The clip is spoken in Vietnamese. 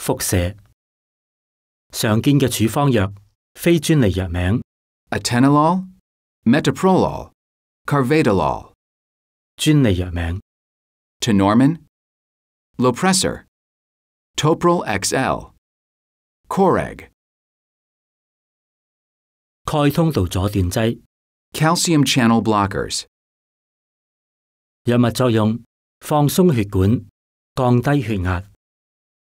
腹瀉。常見嘅處方藥，非專利藥名：atenolol、metoprolol、carvedilol。專利藥名：tenormin、lopressor、toprol XL、coreg。鈣通道阻斷劑 （calcium channel blockers, 药物作用放松血管,降低血压。